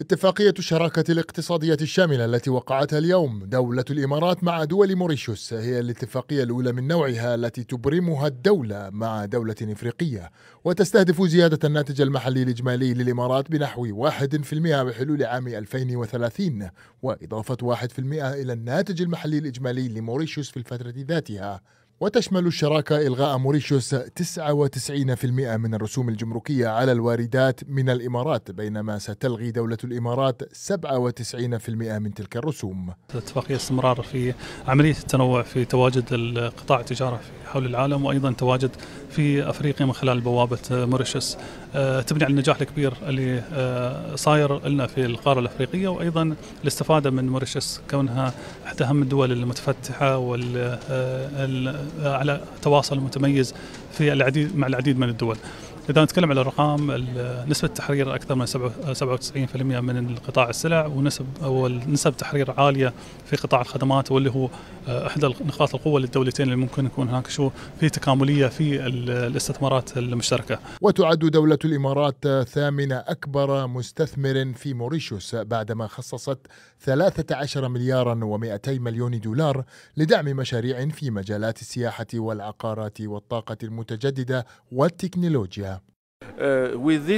اتفاقية الشراكة الاقتصادية الشاملة التي وقعتها اليوم دولة الإمارات مع دول موريشيوس هي الاتفاقية الأولى من نوعها التي تبرمها الدولة مع دولة إفريقية وتستهدف زيادة الناتج المحلي الإجمالي للإمارات بنحو 1% بحلول عام 2030 وإضافة 1% إلى الناتج المحلي الإجمالي لموريشيوس في الفترة ذاتها وتشمل الشراكة إلغاء موريشيوس 99% من الرسوم الجمركية على الواردات من الإمارات بينما ستلغي دولة الإمارات 97% من تلك الرسوم الاتفاقية استمرار في عملية التنوع في تواجد القطاع التجارة حول العالم وأيضا تواجد في أفريقيا من خلال بوابة موريشيوس آه، تبني على النجاح الكبير اللي آه، صاير لنا في القارة الأفريقية وأيضا الاستفادة من موريشيوس كونها أحد أهم الدول المتفتحة وال آه، على تواصل متميز في العديد مع العديد من الدول اذا نتكلم على الارقام نسبه التحرير اكثر من 97% من قطاع السلع ونسب او نسب تحرير عاليه في قطاع الخدمات واللي هو آه، احدى نقاط القوه للدولتين اللي ممكن يكون هناك شو في تكامليه في الاستثمارات المشتركه. وتعد دوله الامارات آه، ثامن اكبر مستثمر في موريشيوس بعدما خصصت 13 مليارا و200 مليون دولار لدعم مشاريع في مجالات السياحه والعقارات والطاقه المتجدده والتكنولوجيا. Uh,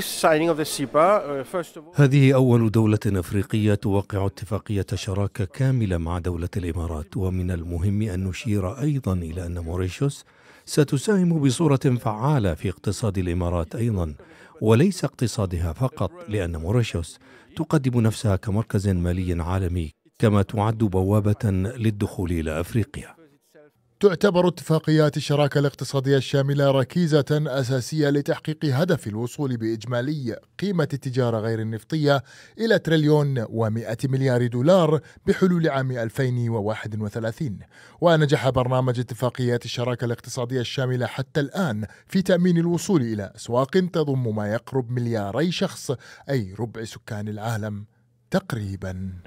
uh, هذه أول دولة أفريقية توقع اتفاقية شراكة كاملة مع دولة الإمارات ومن المهم أن نشير أيضا إلى أن موريشيوس ستساهم بصورة فعالة في اقتصاد الإمارات أيضا وليس اقتصادها فقط لأن موريشيوس تقدم نفسها كمركز مالي عالمي كما تعد بوابة للدخول إلى أفريقيا تعتبر اتفاقيات الشراكة الاقتصادية الشاملة ركيزة أساسية لتحقيق هدف الوصول بإجمالي قيمة التجارة غير النفطية إلى تريليون و100 مليار دولار بحلول عام 2031 ونجح برنامج اتفاقيات الشراكة الاقتصادية الشاملة حتى الآن في تأمين الوصول إلى أسواق تضم ما يقرب ملياري شخص أي ربع سكان العالم تقريباً